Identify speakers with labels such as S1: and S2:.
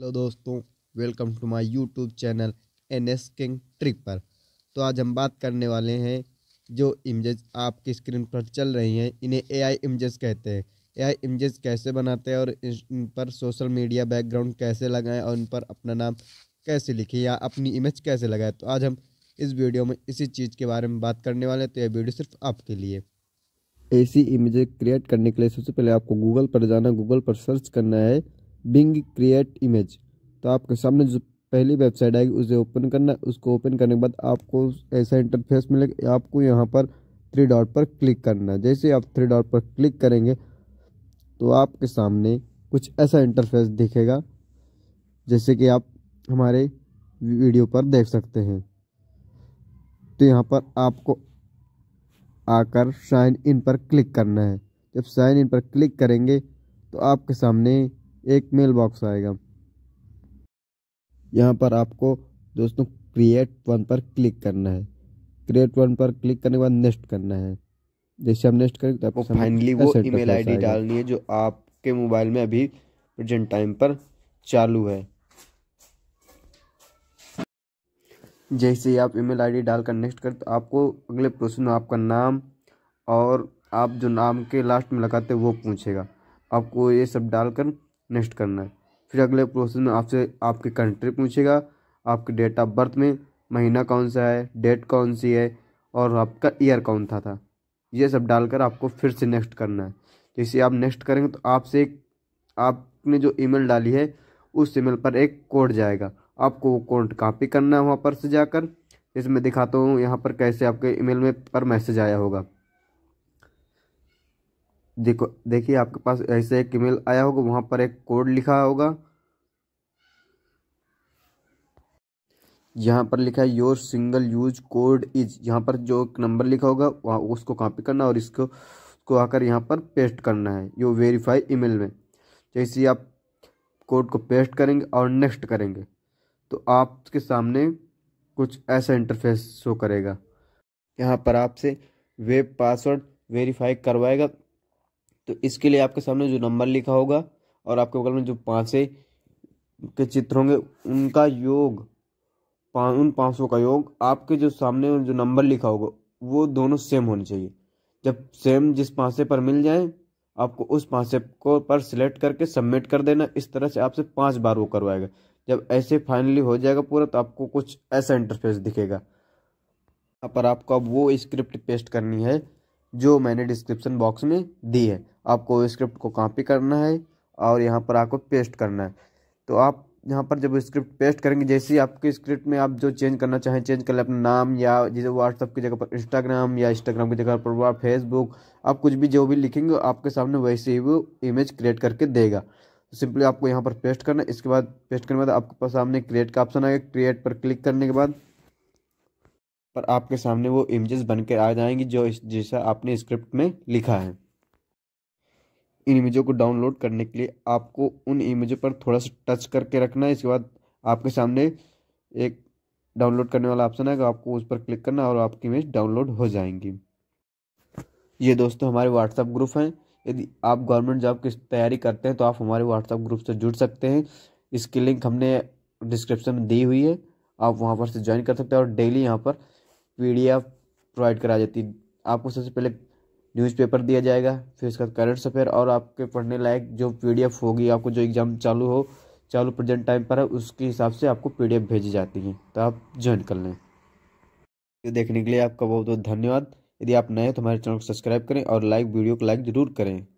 S1: hello दोस्तों welcome to my YouTube channel N S king trick पर तो आज हम बात करने वाले हैं जो इमेज आपकी स्क्रीन पर चल रही हैं इन्हें एआई इमेजेस कहते हैं एआई इमेजेस कैसे बनाते हैं और इन पर सोशल मीडिया बैकग्राउंड कैसे लगाएं और इन पर अपना नाम कैसे लिखें या अपनी इमेज कैसे लगाएं तो आज हम इस वीडियो में इसी चीज़ के बारे में बात करने वाले हैं तो यह वीडियो सिर्फ आपके लिए ऐसी इमेज क्रिएट करने के लिए सबसे पहले आपको गूगल पर जाना गूगल पर सर्च करना है बिंग क्रिएट इमेज तो आपके सामने जो पहली वेबसाइट आएगी उसे ओपन करना है उसको ओपन करने के बाद आपको ऐसा इंटरफेस मिलेगा आपको यहाँ पर थ्री डॉट पर क्लिक करना है जैसे आप थ्री डॉट पर क्लिक करेंगे तो आपके सामने कुछ ऐसा इंटरफेस दिखेगा जैसे कि आप हमारे वीडियो पर देख सकते हैं तो यहाँ पर आपको आकर साइन इन पर क्लिक करना है जब साइन इन पर क्लिक करेंगे तो आपके सामने एक मेल बॉक्स आएगा यहाँ पर आपको दोस्तों क्रिएट वन पर क्लिक करना है क्रिएट वन पर क्लिक करने के बाद नेक्स्ट करना है जैसे हम नेक्स्ट करेंगे तो आपको फाइनली वो ईमेल आईडी डालनी है जो आपके मोबाइल में अभी प्रेजेंट टाइम पर चालू है जैसे ही आप ईमेल आईडी डालकर नेक्स्ट करें तो आपको अगले प्रोसेस में आपका नाम और आप जो नाम के लास्ट में लगाते हैं वो पूछेगा आपको ये सब डालकर नेक्स्ट करना है फिर अगले प्रोसेस में आपसे आपकी कंट्री पूछेगा आपके डेट ऑफ बर्थ में महीना कौन सा है डेट कौन सी है और आपका ईयर कौन था था ये सब डालकर आपको फिर से नेक्स्ट करना है जैसे आप नेक्स्ट करेंगे तो आपसे एक आपने जो ईमेल डाली है उस ईमेल पर एक कोड जाएगा आपको वो कोड कॉपी करना है वहाँ पर से जाकर इसमें दिखाता हूँ यहाँ पर कैसे आपके ईमेल में पर मैसेज आया होगा देखो देखिए आपके पास ऐसे एक ईमेल आया होगा वहाँ पर एक कोड लिखा होगा यहाँ पर लिखा है your single use code is यहाँ पर जो एक नंबर लिखा होगा वहाँ उसको कॉपी करना और इसको उसको आकर यहाँ पर पेस्ट करना है यो वेरीफाई ईमेल में जैसे आप कोड को पेस्ट करेंगे और नेक्स्ट करेंगे तो आपके सामने कुछ ऐसा इंटरफेस शो करेगा यहाँ पर आपसे वेब पासवर्ड वेरीफाई करवाएगा तो इसके लिए आपके सामने जो नंबर लिखा होगा और आपके बगल में जो पाँचे के चित्र होंगे उनका योग पा, उन पाँचों का योग आपके जो सामने जो नंबर लिखा होगा वो दोनों सेम होने चाहिए जब सेम जिस पाँचे पर मिल जाए आपको उस पाँचे को पर सिलेक्ट करके सबमिट कर देना इस तरह से आपसे पाँच बार वो करवाएगा जब ऐसे फाइनली हो जाएगा पूरा तो आपको कुछ ऐसा इंटरफेस दिखेगा पर आपको अब वो स्क्रिप्ट पेस्ट करनी है जो मैंने डिस्क्रिप्शन बॉक्स में दी है आपको स्क्रिप्ट को कॉपी करना है और यहाँ पर आपको पेस्ट करना है तो आप यहाँ पर जब स्क्रिप्ट पेस्ट करेंगे जैसे ही आपके स्क्रिप्ट में आप जो चेंज करना चाहें चेंज कर लें अपना नाम या जैसे व्हाट्सअप की जगह पर इंस्टाग्राम या इंस्टाग्राम की जगह पर वह फेसबुक आप कुछ भी जो भी लिखेंगे आपके सामने वैसे ही वो इमेज क्रिएट करके देगा तो सिंपली आपको यहाँ पर पेस्ट करना इसके बाद पेस्ट करने के बाद आपके पास सामने क्रिएट का ऑप्शन आएगा क्रिएट पर क्लिक करने के बाद और आपके सामने वो इमेजेस बनकर आ जाएंगी जो इस जैसा आपने स्क्रिप्ट में लिखा है इन इमेजों को डाउनलोड करने के लिए आपको उन इमेजों पर थोड़ा सा टच करके रखना है इसके बाद आपके सामने एक डाउनलोड करने वाला ऑप्शन आएगा आपको उस पर क्लिक करना और आपकी इमेज डाउनलोड हो जाएंगी ये दोस्तों हमारे व्हाट्सएप ग्रुप हैं यदि आप गवर्नमेंट जॉब की तैयारी करते हैं तो आप हमारे व्हाट्सएप ग्रुप से जुड़ सकते हैं इसकी लिंक हमने डिस्क्रिप्शन में दी हुई है आप वहाँ पर से ज्वाइन कर सकते हैं और डेली यहाँ पर पीडीएफ प्रोवाइड करा जाती है आपको सबसे पहले न्यूज़पेपर दिया जाएगा फिर उसके बाद करंट अफेयर और आपके पढ़ने लायक जो पीडीएफ होगी आपको जो एग्ज़ाम चालू हो चालू प्रेजेंट टाइम पर है उसके हिसाब से आपको पीडीएफ भेजी जाती है तो आप ज्वाइन कर लें तो देखने के लिए आपका बहुत बहुत धन्यवाद यदि आप नए हैं तो हमारे चैनल को सब्सक्राइब करें और लाइक वीडियो को लाइक ज़रूर करें